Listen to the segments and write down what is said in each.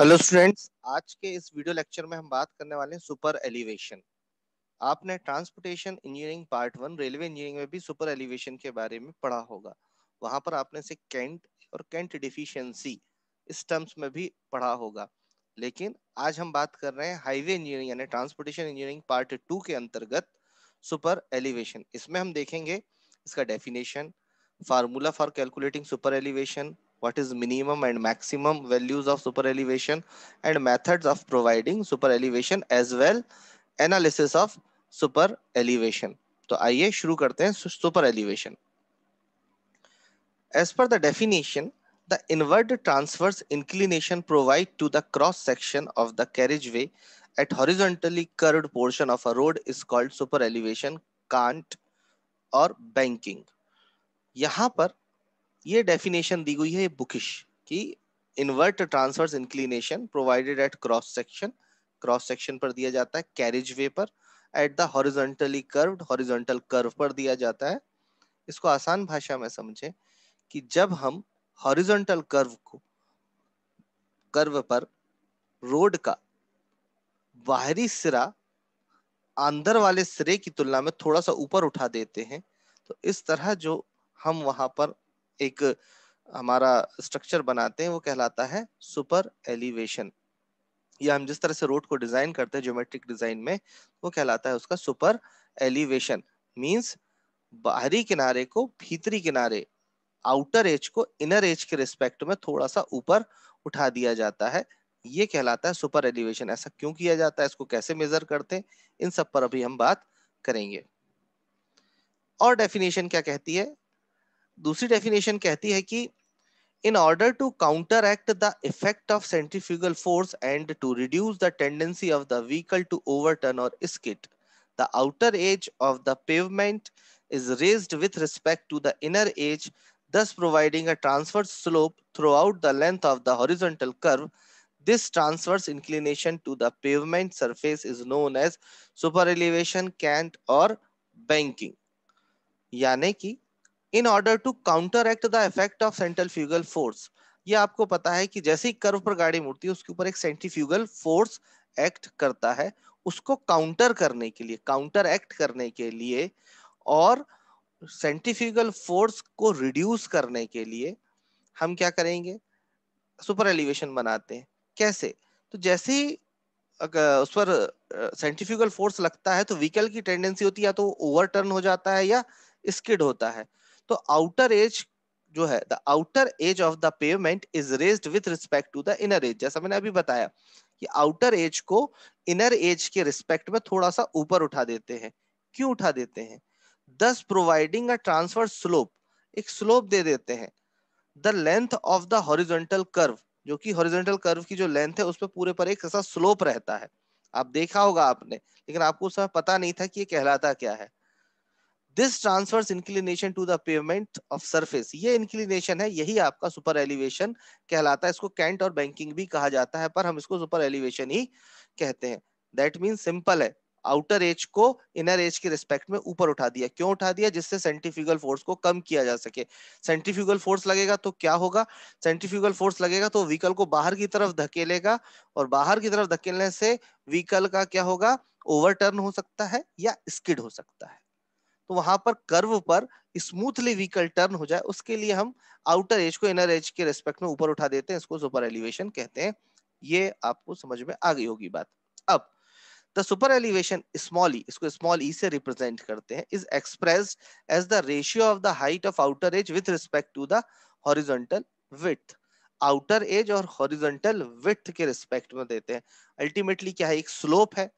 Hello students आज के इस वीडियो लेक्चर में हम बात करने वाले हैं सुपर एलिवेशन आपने transportation engineering part one railway engineering में भी सुपर एलिवेशन के बारे में पढ़ा होगा वहां पर आपने से कैंट और कैंट डिफिशियंसी इस टर्म्स में भी पढ़ा होगा लेकिन आज हम बात कर रहे हैं हाईवे इंजीनियरिंग यानी ट्रांसपोर्टेशन इंजीनियरिंग पार्ट टू के अंतर्गत सुपर एलिवेशन इसमें हम देखेंगे इसका definition formula for calculating super elevation what is minimum and maximum values of super elevation and methods of providing super elevation as well analysis of super elevation to आइए shuru karte hain super elevation as per the definition the inward transverse inclination provide to the cross section of the carriage way at horizontally curved portion of a road is called super elevation cant or banking yahan par ये definition दी गई है bookish की invert transverse inclination provided at cross section cross section पर दिया जाता है carriageway पर at the horizontally curved horizontal curve पर दिया जाता है इसको आसान भाषा में समझे कि जब हम हॉरिजेंटल कर्व को कर्व पर रोड का बाहरी सिरा अंदर वाले सिरे की तुलना में थोड़ा सा ऊपर उठा देते हैं तो इस तरह जो हम वहां पर एक हमारा स्ट्रक्चर बनाते हैं वो कहलाता है सुपर एलिवेशन या हम जिस तरह से रोड को डिजाइन करते हैं ज्योमेट्रिक डिजाइन में वो कहलाता है उसका सुपर एलिवेशन मींस बाहरी किनारे को भीतरी किनारे आउटर एज को इनर एज के रिस्पेक्ट में थोड़ा सा ऊपर उठा दिया जाता है ये कहलाता है सुपर एलिवेशन ऐसा क्यों किया जाता है इसको कैसे मेजर करते हैं इन सब पर अभी हम बात करेंगे और डेफिनेशन क्या कहती है दूसरी डेफिनेशन कहती है कि in order to counteract the effect of centrifugal force and to reduce the tendency of the vehicle to overturn or skid the outer edge of the pavement is raised with respect to the inner edge thus providing a transverse slope throughout the length of the horizontal curve this transverse inclination to the pavement surface is known as superelevation cant or banking यानी कि in order to counteract the effect of centrifugal force ये आपको पता है कि जैसे ही curve पर गाड़ी मुड़ती है उसके ऊपर एक सेंट्रीफ्यूगल फोर्स एक्ट करता है उसको काउंटर करने के लिए काउंटर एक्ट करने के लिए और सेंट्रीफ्यूगल फोर्स को रिड्यूस करने के लिए हम क्या करेंगे सुपर एलिवेशन बनाते हैं कैसे तो जैसे ही उस पर सेंट्रीफ्यूगल फोर्स लगता है तो व्हीकल की टेंडेंसी होती है या तो ओवर टर्न हो जाता है या स्किड होता है तो आउटर एज जो है the outer edge of the pavement is raise with respect to the inner edge जैसा मैंने अभी बताया कि आउटर एज को इनर एज के रिस्पेक्ट में थोड़ा सा ऊपर उठा देते हैं क्यों उठा देते हैं thus providing a transfer slope एक स्लोप दे देते हैं the length of the horizontal curve जो कि हॉरिजेंटल कर्व की जो लेंथ है उस पर पूरे पर एक ऐसा स्लोप रहता है आप देखा होगा आपने लेकिन आपको उस समय पता नहीं था कि ये कहलाता क्या है this transverse inclination to the of surface ये इंक्लिनेशन है यही आपका सुपर एलिवेशन कहलाता है इसको कैंट और बैंकिंग भी कहा जाता है पर हम इसको सुपर एलिवेशन ही कहते हैं दैट मीन सिंपल है आउटर एज को इनर एज के रिस्पेक्ट में ऊपर उठा दिया क्यों उठा दिया जिससे सेंट्रीफ्यूगल फोर्स को कम किया जा सके सेंट्रीफ्यूगल फोर्स लगेगा तो क्या होगा सेंट्रीफ्यूगल फोर्स लगेगा तो व्हीकल को बाहर की तरफ धकेलेगा और बाहर की तरफ धकेलने से व्हीकल का क्या होगा ओवरटर्न हो सकता है या स्किड हो सकता है तो वहां पर कर्व पर स्मूथली व्हीकल टर्न हो जाए उसके लिए हम आउटर एज को इनर एज के रेस्पेक्ट में ऊपर उठा देते हैं इसको सुपर एलिवेशन कहते हैं ये आपको समझ में आ गई होगी बात अब the super elevation small e इसको स्मॉल ई e से रिप्रेजेंट करते हैं is expressed as the ratio of the height of outer edge with respect to the horizontal with outer edge और हॉरिजॉन्टल विथ के रिस्पेक्ट में देते हैं ultimately क्या है एक स्लोप है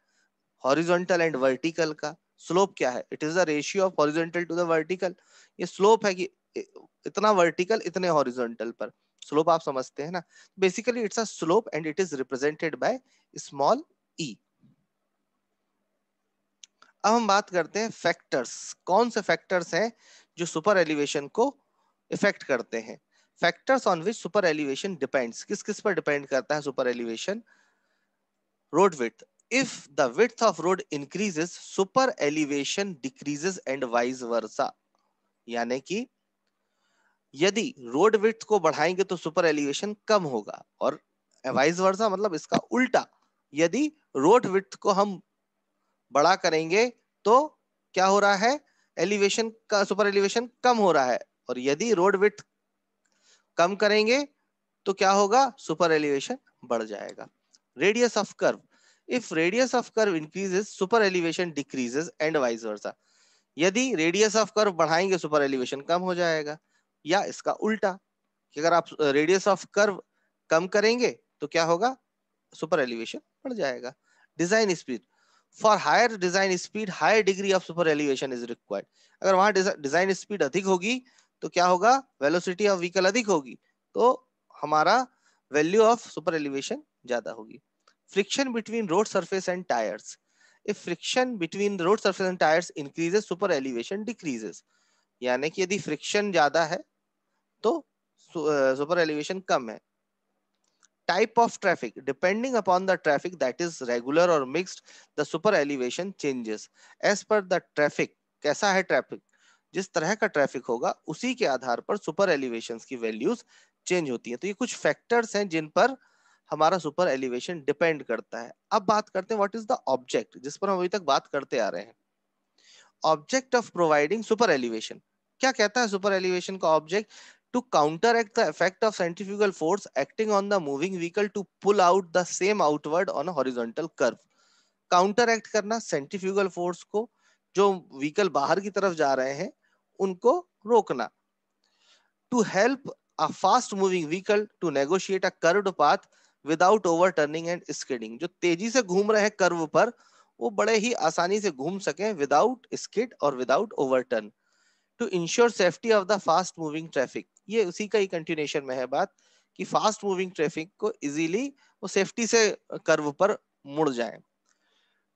हॉरिजॉन्टल एंड वर्टिकल का स्लोप क्या है it is the ratio of horizontal to the vertical ये स्लोप है कि इतना वर्टिकल इतने हॉरिजॉन्टल पर स्लोप आप समझते हैं ना basically it's a slope and it is represented by small e अब हम बात करते हैं फैक्टर्स कौन से फैक्टर्स हैं जो सुपर एलिवेशन को इफेक्ट करते हैं factors on which super elevation depends किस किस पर डिपेंड करता है super elevation road with if the width of road increases super elevation decreases and vice versa यानी कि यदि रोड विथ को बढ़ाएंगे तो सुपर एलिवेशन कम होगा और वाइस वर्सा मतलब इसका उल्टा यदि रोड विथ को हम बड़ा करेंगे तो क्या हो रहा है एलिवेशन का सुपर एलिवेशन कम हो रहा है और यदि रोड विथ कम करेंगे तो क्या होगा सुपर एलिवेशन बढ़ जाएगा radius of curve if radius of curve increases super elevation decreases and vice versa यदि रेडियस ऑफ कर्व बढ़ाएंगे सुपर एलिवेशन कम हो जाएगा या इसका उल्टा कि अगर आप रेडियस ऑफ कर्व कम करेंगे तो क्या होगा सुपर एलिवेशन बढ़ जाएगा design speed for higher design speed higher degree of super elevation is required अगर वहां डिजाइन स्पीड अधिक होगी तो क्या होगा वेलोसिटी ऑफ व्हीकल अधिक होगी तो हमारा वैल्यू ऑफ सुपर एलिवेशन ज्यादा होगी friction between road surface and tires if friction between the road surface and tires increases super elevation decreases यानी कि यदि फ्रिक्शन ज्यादा है तो सुपर एलिवेशन कम है type of traffic depending upon the traffic that is regular और mixed the super elevation changes as per the traffic कैसा है ट्रैफिक जिस तरह का ट्रैफिक होगा उसी के आधार पर सुपर एलिवेशन की वैल्यूज चेंज होती है तो ये कुछ फैक्टर्स हैं जिन पर uh, हमारा सुपर एलिवेशन डिपेंड करता है अब बात करते हैं वट इज द ऑब्जेक्ट जिस पर हम अभी तक बात करते आ रहे हैं object of providing super elevation क्या कहता है सुपर एलिवेशन का object to counteract the effect of centrifugal force acting on the moving vehicle to pull out the same outward on horizontal curve counteract करना centrifugal force को जो vehicle बाहर की तरफ जा रहे हैं उनको रोकना to help a fast moving vehicle to negotiate a curved path without overturning and skidding जो तेजी से घूम रहे हैं कर्व पर वो बड़े ही आसानी से घूम सके विदाउट स्किड और without overturn to ensure safety of the fast moving traffic ये उसी का ही कंटिन्यूशन में है बात कि फास्ट मूविंग ट्रैफिक को इजीली वो सेफ्टी से कर्व पर मुड़ जाए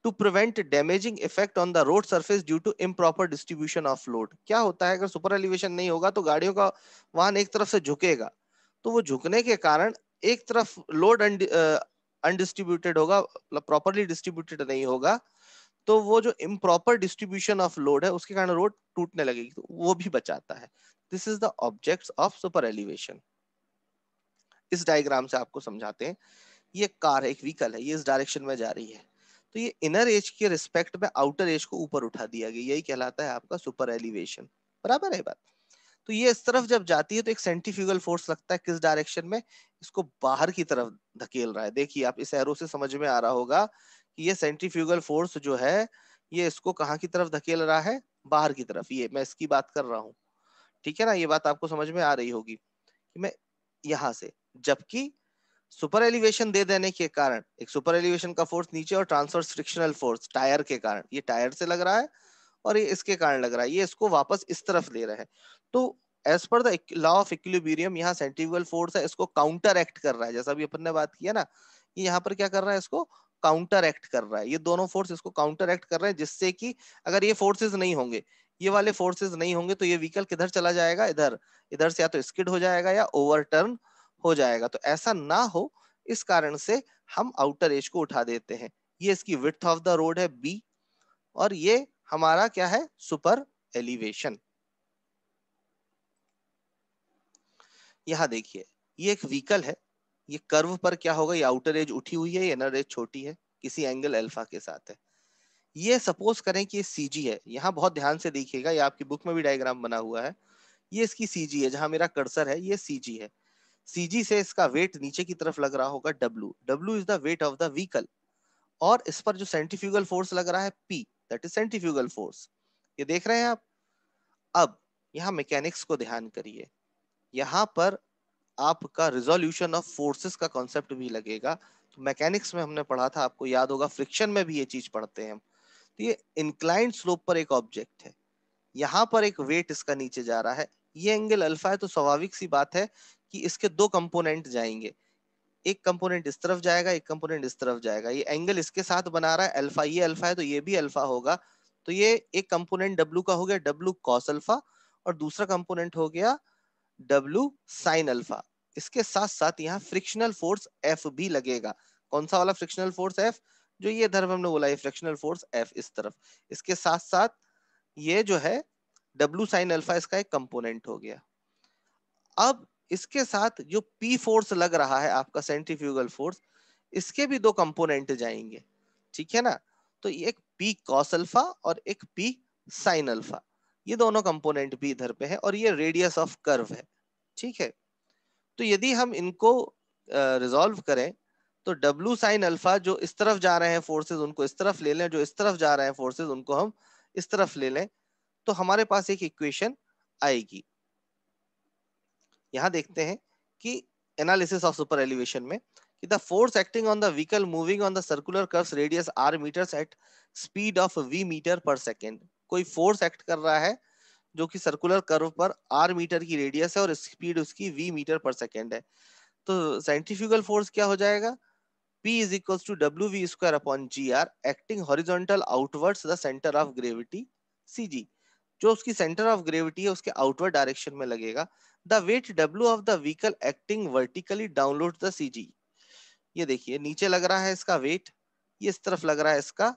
to prevent damaging effect on the road surface due to improper distribution of load क्या होता है अगर सुपर एलिवेशन नहीं होगा तो गाड़ियों का वाहन एक तरफ से झुकेगा तो वो झुकने के कारण एक तरफ लोड अनडिस्ट्रीब्यूटेड uh, होगा मतलब प्रॉपरली डिस्ट्रीब्यूटेड नहीं होगा तो वो जो इम्प्रॉपर डिस्ट्रीब्यूशन ऑफ लोड है उसके कारण रोड टूटने लगेगी तो वो भी बचाता है this is the object of super elevation इस डायग्राम से आपको समझाते हैं ये कार है एक व्हीकल है ये इस डायरेक्शन में जा रही है तो ये इनर एज के रिस्पेक्ट में आउटर एज को ऊपर उठा दिया गया यही कहलाता है आपका सुपर एलिवेशन बराबर है बात तो ये इस तरफ जब जाती है तो एक सेंट्रीफ्यूगल फोर्स लगता है किस डायरेक्शन में इसको बाहर की तरफ धकेल रहा है देखिए आप इस एरो से समझ में आ रहा होगा कि ये सेंट्रीफ्यूगल फोर्स जो है ये इसको कहाँ की तरफ धकेल रहा है बाहर की तरफ ये मैं इसकी बात कर रहा हूँ ठीक है ना ये बात आपको समझ में आ रही होगी कि मैं यहाँ से जबकि सुपर एलिवेशन दे देने के कारण एक सुपर एलिवेशन का फोर्स नीचे और ट्रांसफर फ्रिक्शनल फोर्स टायर के कारण ये टायर से लग रहा है और ये इसके कारण लग रहा है ये इसको वापस इस तरफ ले रहा है तो as per the law of equilibrium यहाँ सेंट्रीफ्यूगल फोर्स है इसको काउंटर एक्ट कर रहा है जैसा अभी अपन ने बात किया ना ये यहाँ पर क्या कर रहा है इसको काउंटर एक्ट कर रहा है ये दोनों फोर्स इसको काउंटर एक्ट कर रहे हैं जिससे कि अगर ये फोर्सेज नहीं होंगे ये वाले फोर्सेज नहीं होंगे तो ये व्हीकल किधर चला जाएगा इधर इधर से या तो स्किड हो जाएगा या ओवरटर्न हो जाएगा तो ऐसा ना हो इस कारण से हम आउटर एज को उठा देते हैं ये इसकी विथ ऑफ द रोड है बी और ये हमारा क्या है सुपर एलिवेशन यहां देखिए ये एक व्हीकल है ये कर्व पर क्या होगा ये आउटर एज उठी हुई है ये इनर एज छोटी है किसी एंगल अल्फा के साथ है ये सपोज करें कि ये सीजी है यहाँ बहुत ध्यान से देखिएगा ये आपकी बुक में भी डायग्राम बना हुआ है ये इसकी सीजी है जहां मेरा कर्सर है ये सीजी है सीजी से इसका वेट नीचे की तरफ लग रहा होगा W W is the weight of the vehicle और इस पर जो सेंट्रीफ्यूगल फोर्स लग रहा है P that is centrifugal force ये देख रहे हैं आप अब यहाँ मैकेनिक्स को ध्यान करिए यहाँ पर आपका रिजोल्यूशन ऑफ फोर्सेस का कॉन्सेप्ट भी लगेगा तो मैकेनिक्स में हमने पढ़ा था आपको याद होगा फ्रिक्शन में भी ये चीज पढ़ते हैं हम तो ये इंक्लाइंड स्लोप पर एक ऑब्जेक्ट है यहाँ पर एक वेट इसका नीचे जा रहा है ये एंगल अल्फा है तो स्वाभाविक सी बात है कि इसके दो कंपोनेंट जाएंगे एक कंपोनेंट इस तरफ जाएगा एक कंपोनेंट इस तरफ जाएगा ये एंगल इसके साथ बना रहा है अल्फा ये अल्फा है तो ये भी अल्फा होगा तो ये एक कंपोनेंट डब्लू का हो गया डब्लू कॉस अल्फा और दूसरा कंपोनेंट हो गया डब्लू साइन अल्फा इसके साथ साथ यहाँ फ्रिक्शनल फोर्स एफ भी लगेगा कौन सा वाला फ्रिक्शनल फोर्स एफ जो ये धर्म हमने बोला फ्रिक्शनल फोर्स एफ इस तरफ इसके साथ साथ ये जो है डब्लू साइन अल्फा इसका एक कंपोनेंट हो गया अब इसके साथ जो पी फोर्स लग रहा है आपका सेंट्रीफ्यूगल फोर्स इसके भी दो कंपोनेंट जाएंगे ठीक है ना तो एक पी कॉस अल्फा और एक पी साइन अल्फा ये दोनों कंपोनेंट भी इधर पे है और ये रेडियस ऑफ कर्व है ठीक है तो यदि हम इनको रिजोल्व करें तो W साइन अल्फा जो इस तरफ जा रहे हैं फोर्सेस उनको इस तरफ ले लें जो इस तरफ जा रहे हैं फोर्सेस उनको हम इस तरफ ले लें तो हमारे पास एक इक्वेशन आएगी यहाँ देखते हैं कि एनालिसिस ऑफ सुपर एलिवेशन में कि the force acting on the vehicle moving on the circular curves radius R metres at speed of V metre per second कोई फोर्स एक्ट कर रहा है जो कि सर्कुलर कर्व पर आर मीटर की रेडियस है और स्पीड उसकी वी मीटर पर सेकेंड है तो साइंटिफिकल फोर्स क्या हो जाएगा P is equals to W V square upon G R acting horizontal outwards the center of gravity C G. जो उसकी सेंटर ऑफ ग्रेविटी है उसके आउटवर्ड डायरेक्शन में लगेगा the weight W of the vehicle acting vertically downward the CG ये देखिए नीचे लग रहा है इसका वेट ये इस तरफ लग रहा है इसका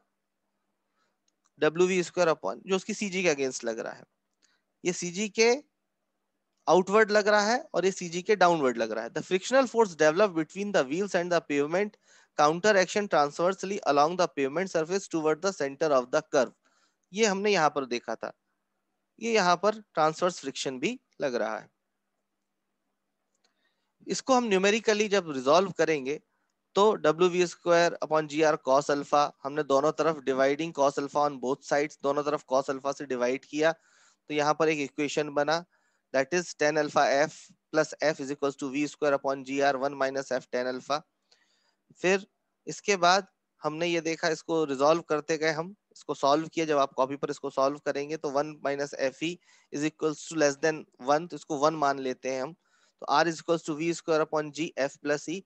डब्ल्यू वी स्क्वायर अपॉन जो उसकी सीजी के अगेंस्ट लग रहा है ये सीजी के आउटवर्ड लग रहा है और ये सीजी के डाउनवर्ड लग रहा है the frictional force develop between the wheels and the pavement counter action transversely along the pavement surface toward the centre of the curve ये हमने यहाँ पर देखा था ये यहाँ पर ट्रांसवर्स फ्रिक्शन भी लग रहा है इसको हम न्यूमेरिकली जब रिजोल्व करेंगे तो W v square upon g R cos alpha हमने दोनों तरफ dividing cos alpha on both sides दोनों तरफ कॉस अल्फा से डिवाइड किया तो यहाँ पर एक इक्वेशन बना that is tan alpha f plus f is equal to v square upon g R one minus f tan alpha फिर इसके बाद हमने ये देखा इसको रिजोल्व करते गए हम इसको सॉल्व किया जब आप कॉपी पर इसको सॉल्व करेंगे तो one minus f e is equals to less than one तो इसको वन मान लेते हैं हम तो R is equals to v square upon g f plus e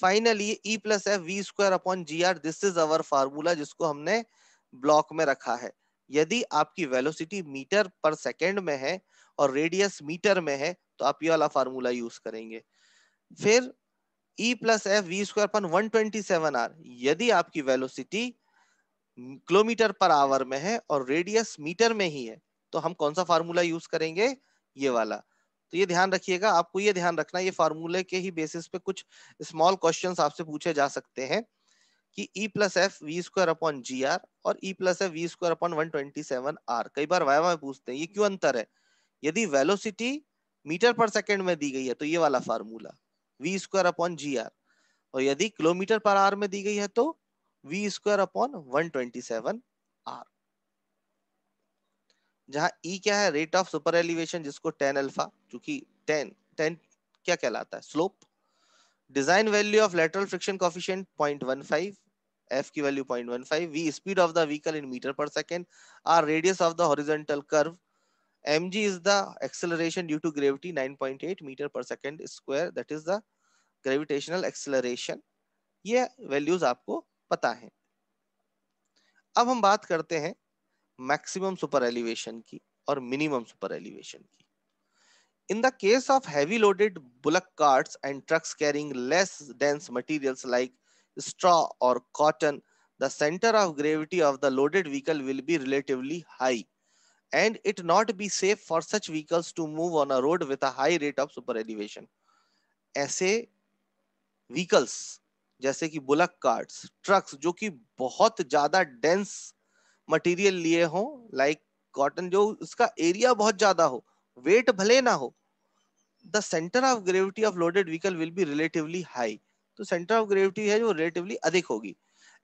finally e plus f v square upon g R this is our formula जिसको हमने block में रखा है यदि आपकी वेलोसिटी मीटर पर सेकेंड में है और रेडियस मीटर में है तो आप ये वाला फार्मूला यूज करेंगे फिर e plus f v square upon one twenty seven R यदि आपकी वेलोसिटी किलोमीटर पर आवर में है और रेडियस मीटर में ही है तो हम कौन सा फार्मूला यूज करेंगे ये वाला तो ये ध्यान रखिएगा आपको ये ध्यान रखना ये फार्मूले के ही बेसिस पे कुछ स्मॉल क्वेश्चन आपसे पूछे जा सकते हैं कि e plus f v square upon g R और e plus f v square upon one twenty seven R कई बार वायवा में पूछते हैं ये क्यों अंतर है यदि वेलोसिटी मीटर पर सेकंड में दी गई है तो ये वाला formula v square upon g R और यदि किलोमीटर पर आर में दी गई है तो v square upon 127 r जहां e क्या है रेट ऑफ सुपर एलिवेशन जिसको टेन अल्फा क्योंकि टेन टेन क्या कहलाता है slope design value of lateral friction coefficient point one five f की value 0.15 v speed of the vehicle in metre per second R radius of the horizontal curve mg is the acceleration due to gravity 9.8 metre per second square that is the gravitational acceleration ये values आपको पता है अब हम बात करते हैं maximum super elevation की और मिनिमम सुपर एलिवेशन की in the case of heavy loaded bullock carts and trucks carrying less dense materials like straw और cotton the centre of gravity of the loaded vehicle will be relatively high and it not be safe for such vehicles to move on a road with high rate of super elevation ऐसे vehicles जैसे कि bullock carts trucks जो कि बहुत ज्यादा dense material लिए हो like cotton जो उसका एरिया बहुत ज्यादा हो वेट भले ना हो the centre of gravity of loaded vehicle will be relatively high तो सेंटर ऑफ ग्रेविटी है जो रिलेटिवली अधिक होगी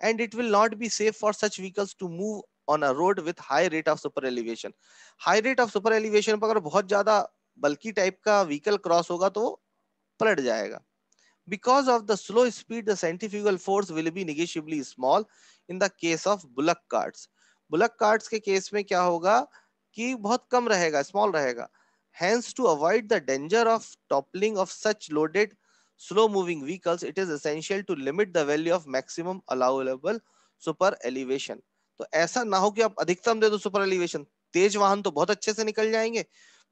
and it will not be safe for such vehicles to move on a road with high rate of super elevation high rate of super elevation पर अगर बहुत ज्यादा बल्कि टाइप का व्हीकल क्रॉस होगा तो पलट जाएगा Because of the slow speed, the centrifugal force will be negligibly small in the case of bullock carts. Bullock carts ke case mein kya hoga ki bahut kam rahega small rahega Hence, to avoid the danger of toppling of such loaded slow moving vehicles, it is essential to limit the value of maximum allowable super elevation. to aisa na ho ki aap adhiktam de do super elevation तेज वाहन तो बहुत अच्छे से निकल जाएंगे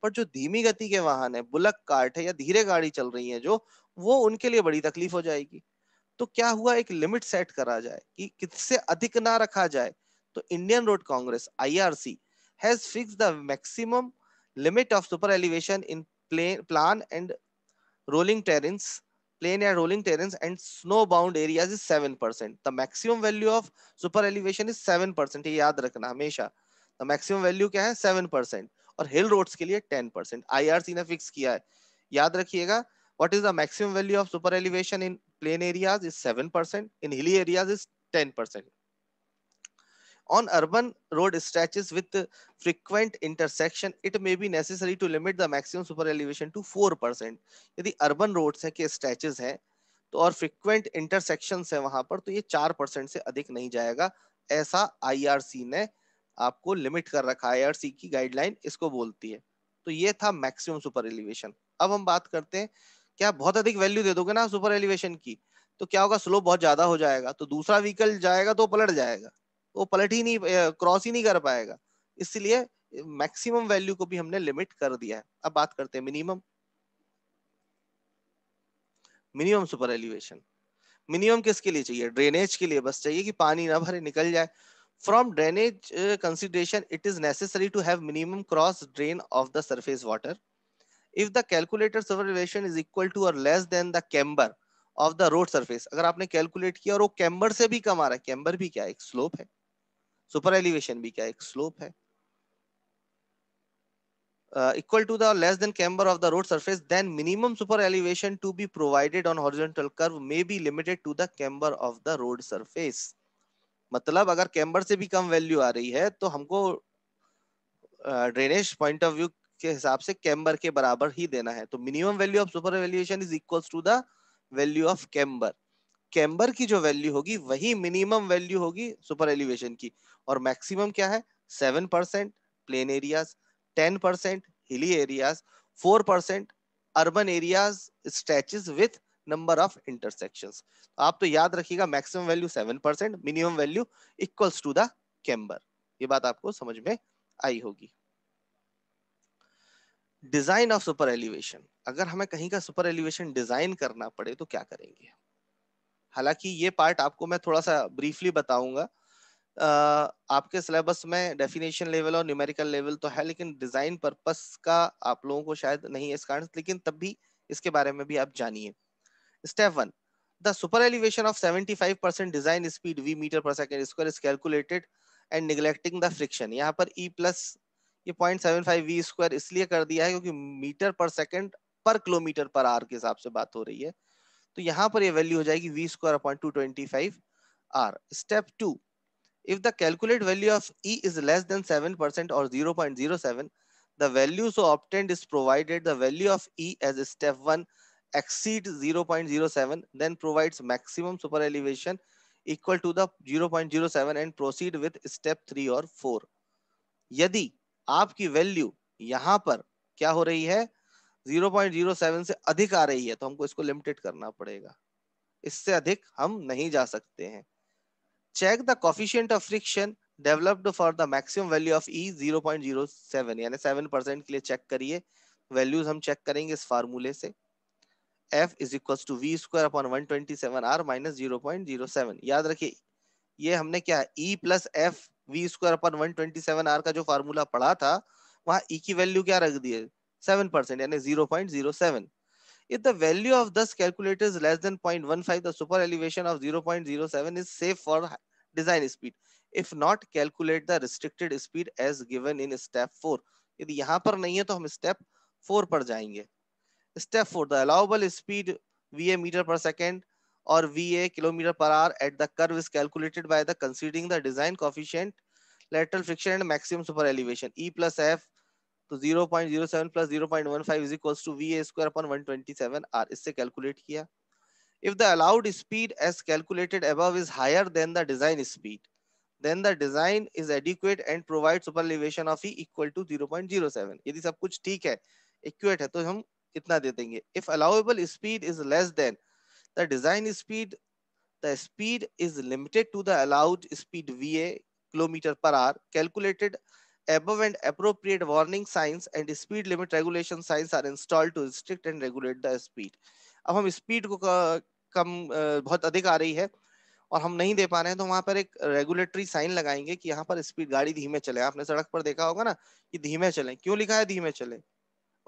पर जो धीमी गति के वाहन है बुलक कार्ट है या धीरे गाड़ी चल रही है जो वो उनके लिए बड़ी तकलीफ हो जाएगी तो क्या हुआ एक लिमिट सेट करा जाए कि किससे अधिक ना रखा जाए तो Indian road Congress IRC has fix the maximum limit of super elevation in plain plan and rolling terrains plain या rolling terrains and snow bound areas is 7% the maximum value of super elevation is 7% ये याद रखना हमेशा the maximum value क्या है 7% और हिल roads के लिए टेन परसेंट आई ने फिक्स किया है याद रखिएगा what is the maximum value of super elevation in plain areas is 7% in hilly areas is 10% on urban road stretches with frequent intersection it may be necessary to limit the maximum super elevation to 4% यदि urban roads है के stretches हैं तो और frequent intersections है वहां पर तो ये 4% से अधिक नहीं जाएगा ऐसा IRC ने आपको लिमिट कर रखा है सी की गाइडलाइन इसको बोलती है तो ये था मैक्सिमम सुपर एलिवेशन अब हम बात करते हैं क्या बहुत अधिक वैल्यू दे दोगे ना सुपर एलिवेशन की तो क्या होगा स्लो बहुत ज्यादा हो जाएगा तो दूसरा व्हीकल जाएगा तो पलट जाएगा तो वो पलट ही नहीं क्रॉस ही नहीं कर पाएगा इसलिए मैक्सिमम वैल्यू को भी हमने लिमिट कर दिया है अब बात करते हैं minimum minimum super elevation minimum किसके लिए चाहिए ड्रेनेज के लिए बस चाहिए कि पानी ना भरे निकल जाए from drainage uh, consideration it is necessary to have minimum cross drain of the surface water if the calculated surface elevation is equal to or less than the camber of the road surface अगर आपने calculate किया और वो camber से भी कम आ रहा है camber भी क्या ek slope hai super elevation bhi kya क्या है एक स्लोप है equal to the less than camber of the road surface then minimum super elevation to be provided on horizontal curve may be limited to the camber of the road surface मतलब अगर camber से भी कम value आ रही है तो हमको drainage point of view के हिसाब से कैम्बर के बराबर ही देना है तो minimum value of super valuation is equal to the value of camber camber की जो वैल्यू होगी वही मिनिमम वैल्यू होगी सुपर एलिवेशन की और मैक्सिमम क्या है seven percent plain areas ten percent hilly areas four percent urban areas stretches with number of intersection आप तो याद रखिएगा maximum value seven percent minimum value equals to the camber ये बात आपको समझ में आई होगी डिजाइन ऑफ सुपर एलिवेशन अगर हमें कहीं का सुपर एलिवेशन डिजाइन करना पड़े तो क्या करेंगे हालांकि ये पार्ट आपको मैं थोड़ा सा ब्रीफली बताऊंगा आपके सिलेबस में डेफिनेशन लेवल और न्यूमेरिकल लेवल तो है लेकिन डिजाइन पर्पस का आप लोगों को शायद नहीं है इस कारण लेकिन तब भी इसके बारे में भी आप जानिए Step 1. The super elevation of 75% design speed v meter per second square is calculated and neglecting the friction. यहाँ par E plus ye 0.75 v square isliye kar diya hai kyunki meter per second per kilometer per hour ke hisab se baat ho rahi hai to यहाँ par ye value ho jayegi v square upon two twenty five R if the calculated value of e is less than seven percent or zero zero point seven, the value so obtained is provided the value of e as step one exceed 0.07 then provides maximum super elevation equal to the 0.07 and proceed with step 3 और 4 यदि आपकी value यहां पर क्या हो रही है 0.07 से अधिक आ रही है तो हमको इसको लिमिटेड करना पड़ेगा इससे अधिक हम नहीं जा सकते हैं check the coefficient of friction developed for the maximum value of e 0.07 यानी 7% के लिए चेक करिए वैल्यूज हम चेक करेंगे इस फार्मूले से f is equal to v square upon one twenty seven R minus zero point zero seven याद रखिए ये हमने क्या e plus f v square upon one twenty seven R का जो फार्मूला पढ़ा था वहां ई e की वैल्यू क्या रख दी है सेवन परसेंट यानी zero point zero seven If the value of this calculator is less than 0.15, the super elevation of 0.07 is safe for design speed. If not, calculate the restricted speed as given in step 4. यदि यहाँ पर नहीं है तो हम step 4 पर जाएंगे step four the allowable speed va meter per second or va kilometer per hour at the curve is calculated by the considering the design coefficient lateral friction and maximum super elevation e plus f तो 0.07 plus 0.15 is equals to va square upon 127 r isse calculate kiya if the allowed speed as calculated above is higher than the design speed then the design is adequate and provide super elevation of e equal to 0.07 yadi sab kuch theek hai equate hai to hum इतना दे देंगे if allowable speed is less than the design speed the speed is limited to the allowed speed v a kilometre per R calculated above and appropriate warning signs and speed limit regulation signs are installed to restrict and regulate the speed अब हम speed को कम बहुत अधिक आ रही है और हम नहीं दे पा रहे हैं तो वहां पर एक रेगुलेटरी साइन लगाएंगे कि यहाँ पर स्पीड गाड़ी धीमे चले आपने सड़क पर देखा होगा ना कि धीमे चले क्यों लिखा है धीमे चले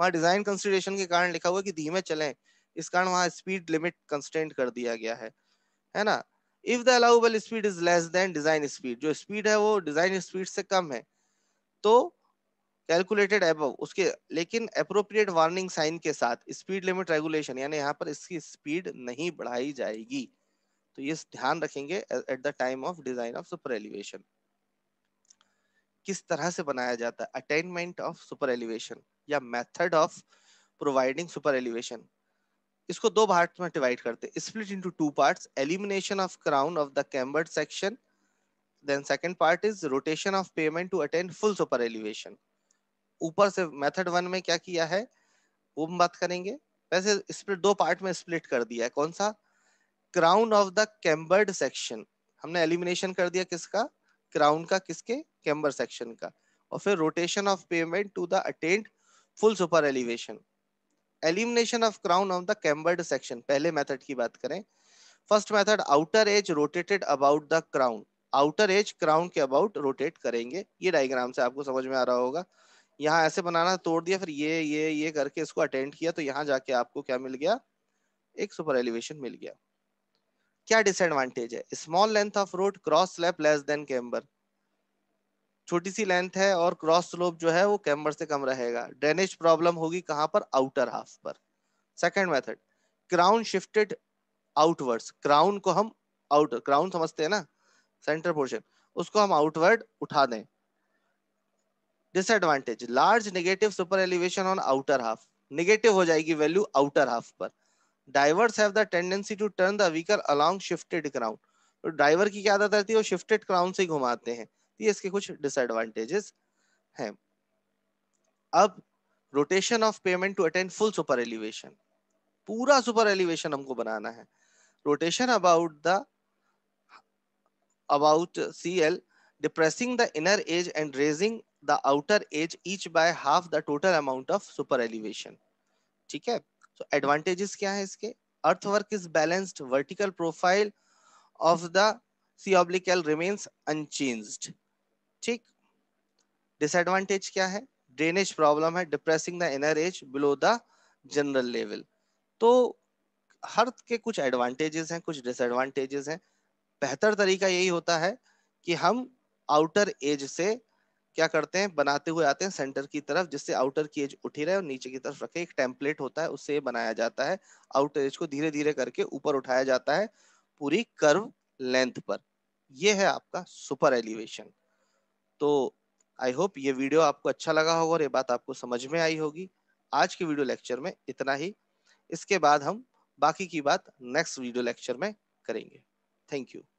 वहाँ डिजाइन कंसिडरेशन के कारण लिखा हुआ कि धीमे चलें इस कारण वहाँ स्पीड लिमिट कंस्टेंट कर दिया गया है है ना if the allowable speed is less than design speed जो स्पीड है वो डिजाइन स्पीड से कम है तो कैलकुलेटेड एबव उसके लेकिन अप्रोप्रिएट वार्निंग साइन के साथ स्पीड लिमिट रेगुलेशन यानी यहाँ पर इसकी स्पीड नहीं बढ़ाई जाएगी तो ये ध्यान रखेंगे at the time of design of super elevation किस तरह से बनाया जाता है अटेनमेंट ऑफ सुपर एलिवेशन या method of providing super elevation इसको दो पार्ट में डिवाइड करते split into two parts elimination of crown of the cambered section then second part is rotation of pavement to attain full super elevation ऊपर से method one में क्या किया है वो हम बात करेंगे वैसे स्प्लिट दो पार्ट में स्प्लिट कर दिया है कौन सा crown of the cambered section हमने एलिमिनेशन कर दिया किसका क्राउन का किसके कैम्बर सेक्शन का और फिर rotation of pavement to the attain full super elevation elimination of crown of the cambered section पहले मेथड की बात करें first method outer edge rotated about the crown outer edge crown के अबाउट रोटेट करेंगे ये डायग्राम से आपको समझ में आ रहा होगा यहाँ ऐसे बनाना तोड़ दिया फिर ये ये ये करके इसको अटेंड किया तो यहाँ जाके आपको क्या मिल गया एक सुपर एलिवेशन मिल गया क्या डिसएडवांटेज है small length of road cross slope less than camber छोटी सी लेंथ है और क्रॉस स्लोप जो है वो कैम्बर से कम रहेगा ड्रेनेज प्रॉब्लम होगी कहाँ पर आउटर हाफ पर second method crown shifted outwards crown को हम आउट क्राउन समझते हैं ना सेंटर पोर्शन उसको हम आउटवर्ड उठा दें disadvantage large negative super elevation on outer half negative हो जाएगी वैल्यू आउटर हाफ पर drivers have the tendency to turn the vehicle along shifted crown तो ड्राइवर की क्या आदत रहती है वो शिफ्टेड क्राउन से ही घुमाते हैं तो ये इसके कुछ डिसएडवांटेजेस हैं अब rotation of pavement to attain full super elevation पूरा सुपर एलिवेशन हमको बनाना है rotation about the about C L depressing the inner edge and raising the outer edge each by half the total amount of super elevation ठीक है तो advantages क्या है इसके earthwork is balanced vertical profile of the C ऑब्लिकल remains unchanged ठीक disadvantage क्या है ड्रेनेज प्रॉब्लम है depressing the inner as below the general level तो हर के कुछ एडवांटेजेस हैं कुछ डिसएडवांटेजेस हैं बेहतर तरीका यही होता है कि हम आउटर एज से क्या करते हैं बनाते हुए आते हैं सेंटर की तरफ जिससे आउटर की एज उठी रहे और नीचे की तरफ रखे एक टेम्पलेट होता है उससे बनाया जाता है आउटर एज को धीरे धीरे करके ऊपर उठाया जाता है पूरी कर्व लेंथ पर यह है आपका सुपर एलिवेशन तो आई होप ये वीडियो आपको अच्छा लगा होगा और ये बात आपको समझ में आई होगी आज के वीडियो लेक्चर में इतना ही इसके बाद हम बाकी की बात नेक्स्ट वीडियो लेक्चर में करेंगे थैंक यू